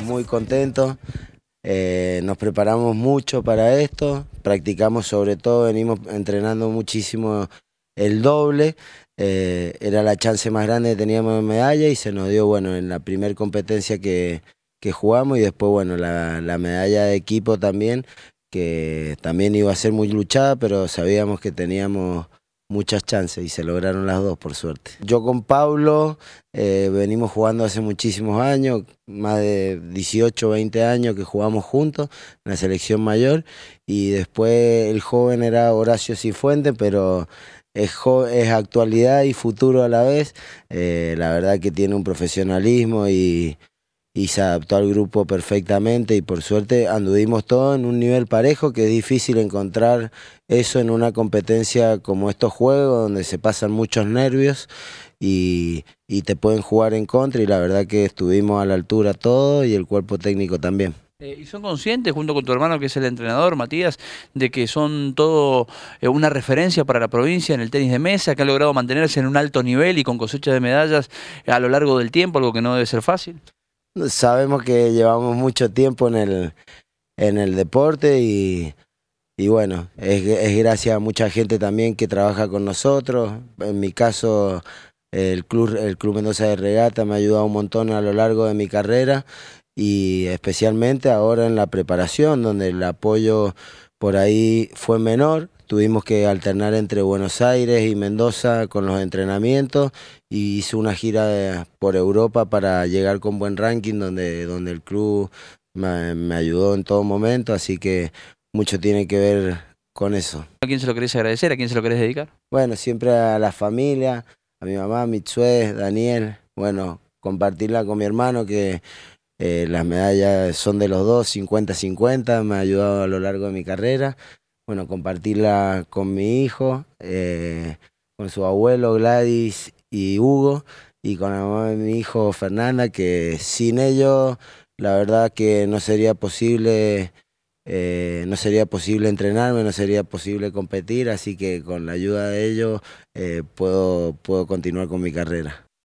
muy contentos. Eh, nos preparamos mucho para esto, practicamos sobre todo, venimos entrenando muchísimo el doble. Eh, era la chance más grande que teníamos de medalla y se nos dio, bueno, en la primera competencia que, jugamos y después, bueno, la, la medalla de equipo también, que también iba a ser muy luchada, pero sabíamos que teníamos muchas chances y se lograron las dos, por suerte. Yo con Pablo eh, venimos jugando hace muchísimos años, más de 18, 20 años que jugamos juntos en la selección mayor y después el joven era Horacio Cifuente, pero es, actualidad y futuro a la vez. Eh, la verdad que tiene un profesionalismo y y se adaptó al grupo perfectamente y por suerte anduvimos todos en un nivel parejo que es difícil encontrar eso en una competencia como estos juegos donde se pasan muchos nervios y, te pueden jugar en contra y la verdad que estuvimos a la altura todo y el cuerpo técnico también. Eh, ¿Y son conscientes, junto con tu hermano que es el entrenador, Matías, de que son todo eh, una referencia para la provincia en el tenis de mesa, que han logrado mantenerse en un alto nivel y con cosecha de medallas a lo largo del tiempo, algo que no debe ser fácil? sabemos que llevamos mucho tiempo en el, en el deporte y, bueno, es, gracias a mucha gente también que trabaja con nosotros. En mi caso, el club, el club Mendoza de Regata me ha ayudado un montón a lo largo de mi carrera y especialmente ahora en la preparación, donde el apoyo por ahí fue menor, tuvimos que alternar entre Buenos Aires y Mendoza con los entrenamientos y hice una gira por Europa para llegar con buen ranking donde, donde el club me, ayudó en todo momento, así que mucho tiene que ver con eso. ¿A quién se lo querés agradecer? ¿A quién se lo querés dedicar? Bueno, siempre a la familia, a mi mamá, Mitsue Daniel, bueno, compartirla con mi hermano que eh, las medallas son de los dos, 50-50, me ha ayudado a lo largo de mi carrera bueno, compartirla con mi hijo, eh, con su abuelo Gladys y Hugo, y con la mamá de mi hijo Fernanda, que sin ellos la verdad que no sería posible, eh, no sería posible entrenarme, no sería posible competir, así que con la ayuda de ellos eh, puedo, puedo continuar con mi carrera.